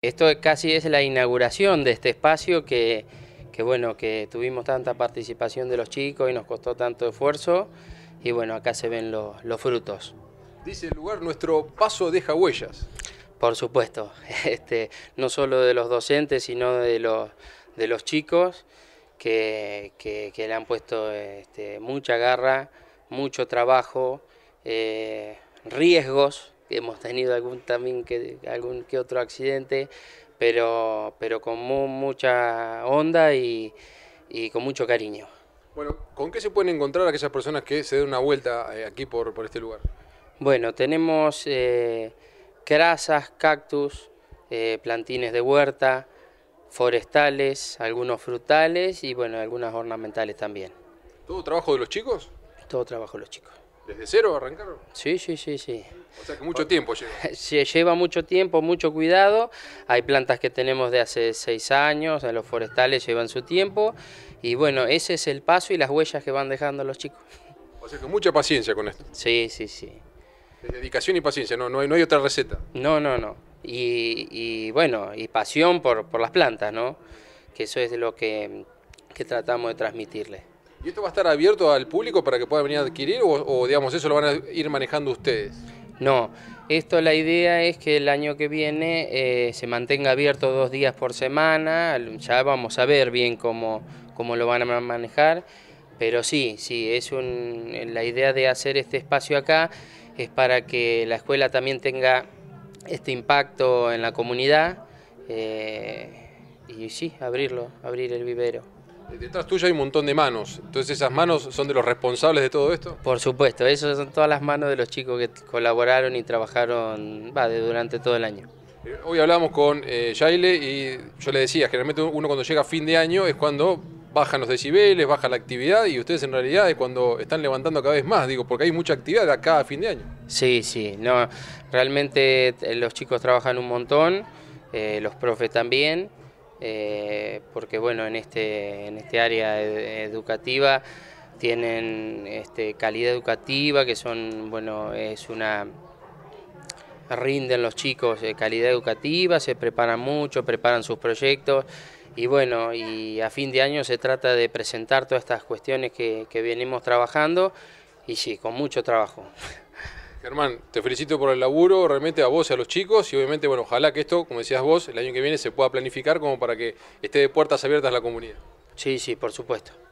Esto casi es la inauguración de este espacio que, bueno, que tuvimos tanta participación de los chicos y nos costó tanto esfuerzo y bueno, acá se ven los frutos. Dice el lugar, nuestro paso deja huellas. Por supuesto, este, no solo de los docentes, sino de los, de los chicos que, le han puesto este, mucha garra, mucho trabajo, eh, riesgos, hemos tenido algún también que algún que otro accidente, pero pero con mucha onda y, con mucho cariño. Bueno, ¿con qué se pueden encontrar aquellas personas que se den una vuelta eh, aquí por, este lugar? Bueno, tenemos grasas, eh, crasas, cactus, eh, plantines de huerta, forestales, algunos frutales y bueno, algunas ornamentales también. ¿Todo trabajo de los chicos? Todo trabajo de los chicos. ¿Desde cero arrancarlo. Sí, sí, sí, sí. O sea que mucho tiempo lleva. Se lleva mucho tiempo, mucho cuidado. Hay plantas que tenemos de hace seis años, los forestales llevan su tiempo. Y bueno, ese es el paso y las huellas que van dejando los chicos. O sea que mucha paciencia con esto. Sí, sí, sí. dedicación y paciencia, no, no, hay, otra receta. No, no, no. Y, bueno, y pasión por, por, las plantas, ¿no? Que eso es de lo que, que tratamos de transmitirles. ¿Y esto va a estar abierto al público para que puedan venir a adquirir o, digamos eso lo van a ir manejando ustedes? No, esto la idea es que el año que viene eh, se mantenga abierto dos días por semana, ya vamos a ver bien cómo, cómo lo van a manejar, pero sí, sí, es la idea de hacer este espacio acá es para que la escuela también tenga este impacto en la comunidad eh, y sí, abrirlo, abrir el vivero. Detrás tuyo hay un montón de manos. Entonces, ¿esas manos son de los responsables de todo esto? Por supuesto, esas son todas las manos de los chicos que colaboraron y trabajaron durante todo el año. Eh, hoy hablamos con Jaile eh, y yo le decía, generalmente uno cuando llega a fin de año es cuando bajan los decibeles, baja la actividad y ustedes en realidad es cuando están levantando cada vez más, digo, porque hay mucha actividad de acá a fin de año. Sí, sí, no, realmente eh, los chicos trabajan un montón, los profes también eh, porque bueno, en este, en este área e, educativa tienen este, calidad educativa, que son, bueno, es una rinden los chicos eh, calidad educativa, se preparan mucho, preparan sus proyectos y bueno, y a fin de año se trata de presentar todas estas cuestiones que, que venimos trabajando y sí, con mucho trabajo. Germán, te felicito por el laburo, realmente a vos y a los chicos, y obviamente, bueno, ojalá que esto, como decías vos, el año que viene se pueda planificar como para que esté de puertas abiertas la comunidad. Sí, sí, por supuesto.